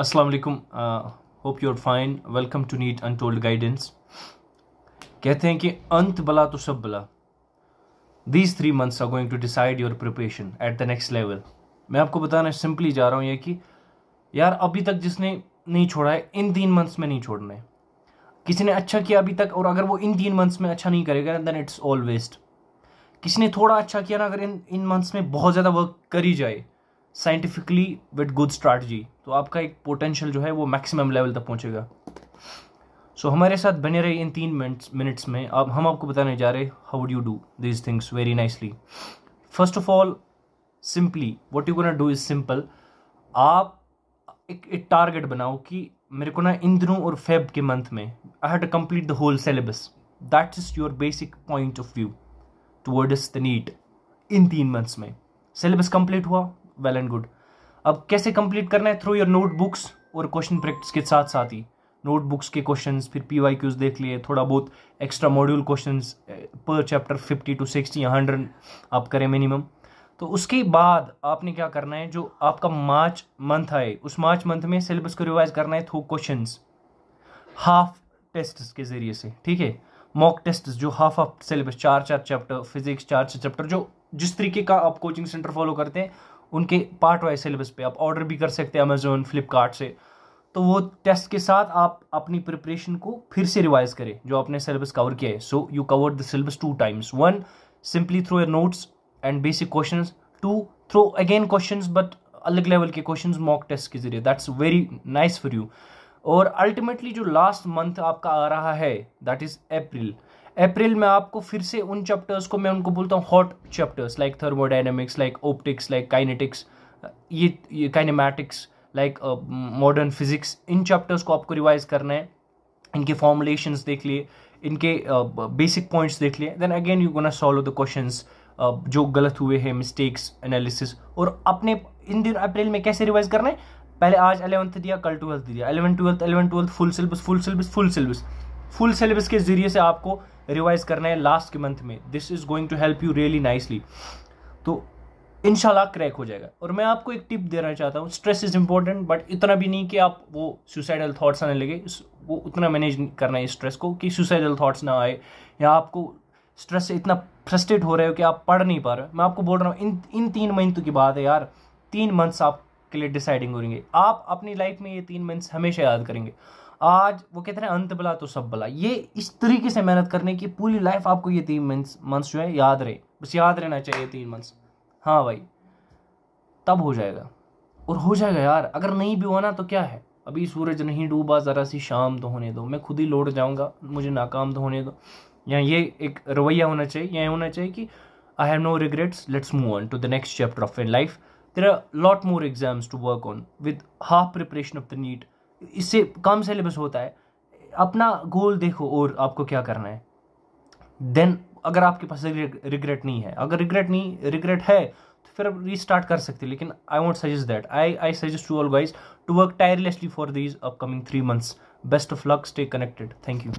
अस्सलाम वालेकुम hope you are fine welcome to NEET untold guidance कहते हैं कि अंत बला तो सब बला these three months are going to decide your preparation at the next level मैं आपको बताना सिंपली जा रहा हूँ ये कि यार अभी तक जिसने नहीं छोड़ा है इन तीन मंथ्स में नहीं छोड़ना है किसी ने अच्छा किया अभी तक और अगर वो इन तीन मंथ्स में अच्छा नहीं करेगा देन इट्स ऑल वेस्ट किसी ने थोड़ा अच्छा किया ना अगर इन इन मंथ्स में बहुत ज़्यादा वर्क कर ही जाए साइंटिफिकली विद गुड स्ट्रैटी तो आपका एक पोटेंशियल जो है वो मैक्सिमम लेवल तक पहुंचेगा सो so, हमारे साथ बने रहे इन तीन मिनट्स में अब हम आपको बताने जा रहे हैं how you do these things very nicely first of all simply what you can do is simple आप एक, टारगेट बनाओ कि मेरे को ना इन दिनों और फेब के मंथ में I had complete the whole syllabus that is your basic point of view towards the NEET इन तीन मंथ्स में सिलेबस कंप्लीट हुआ वेल एंड गुड अब कैसे कंप्लीट करना है थ्रू योर नोटबुक्स और क्वेश्चन प्रैक्टिस के साथ साथ ही नोटबुक्स के क्वेश्चन फिर पी वाई क्यूज देख लिए थोड़ा बहुत एक्स्ट्रा मॉड्यूल क्वेश्चन पर चैप्टर फिफ्टी टू सिक्सटी या हंड्रेड आप करें मिनिमम तो उसके बाद आपने क्या करना है जो आपका मार्च मंथ आए उस मार्च मंथ में सिलेबस को रिवाइज करना है थ्रू क्वेश्चन हाफ टेस्ट के ज़रिए से ठीक है मॉक टेस्ट जो हाफ ऑफ सिलेबस चार चार चैप्टर फिजिक्स चार चार चैप्टर जो जिस तरीके का आप कोचिंग सेंटर फॉलो करते हैं उनके पार्ट वाइज सिलेबस पे आप ऑर्डर भी कर सकते हैं अमेजोन फ्लिपकार्ट से तो वो टेस्ट के साथ आप अपनी प्रिपरेशन को फिर से रिवाइज करें जो आपने सिलेबस कवर किया है so you cover the syllabus two times one simply through your notes and basic question two through again question but अलग लेवल के क्वेश्चन मॉक टेस्ट के जरिए that's very nice for you और ultimately जो last month आपका आ रहा है दैट इज़ अप्रैल अप्रैल में आपको फिर से उन चैप्टर्स को मैं उनको बोलता हूँ hot chapters like thermodynamics like optics like kinetics ये, ये काइनेमैटिक्स लाइक मॉडर्न फिजिक्स इन चैप्टर्स को आपको रिवाइज करना है इनके फॉर्मुलेशन देख लिए इनके बेसिक uh, पॉइंट्स देख लिए then again you gonna solve the question जो गलत हुए हैं मिस्टेक्स एनालिसिस और अपने इन दिन अप्रैल में कैसे रिवाइज करना है पहले आज अलेवंथ दिया कल ट्वेल्थ दिया eleven twelfth eleven twelfth full syllabus full syllabus full syllabus full syllabus के जरिए से आपको रिवाइज करना है लास्ट के मंथ में this is going to help you really nicely तो इन क्रैक हो जाएगा और मैं आपको एक टिप देना चाहता हूँ स्ट्रेस इज़ इंपॉर्टेंट बट इतना भी नहीं कि आप वो सुसाइडल थाट्स आने लगे वो उतना मैनेज करना है स्ट्रेस को कि सुसाइडल थाट्स ना आए या आपको स्ट्रेस से इतना फ्रस्ट्रेट हो रहे हो कि आप पढ़ नहीं पा रहे मैं आपको बोल रहा हूँ इन इन तीन मंथों की बात है यार तीन मंथ्स आपके लिए डिसाइडिंग होंगे आप अपनी लाइफ में ये तीन मंथ्स हमेशा याद करेंगे आज वो कहते हैं अंत बला तो सब बला ये इस तरीके से मेहनत करने की पूरी लाइफ आपको ये तीन मंथ्स मंथ्स जो है याद रहे बस याद रहना चाहिए तीन मंथ्स हाँ भाई तब हो जाएगा और हो जाएगा यार अगर नहीं भी होना तो क्या है अभी सूरज नहीं डूबा ज़रा सी शाम तो होने दो मैं खुद ही लौट जाऊँगा मुझे नाकाम तो होने दो या ये एक रवैया होना चाहिए या होना चाहिए कि I have no regrets let's move on to the next chapter of in life there are lot more exams to work on with half preparation of the NEET इससे कम सिलेबस होता है अपना गोल देखो और आपको क्या करना है देन अगर आपके पास रिग्रेट नहीं है अगर रिग्रेट नहीं रिग्रेट है तो फिर आप रीस्टार्ट कर सकते लेकिन I won't suggest that I I suggest to all guys to work tirelessly for these upcoming three months best of luck stay connected thank you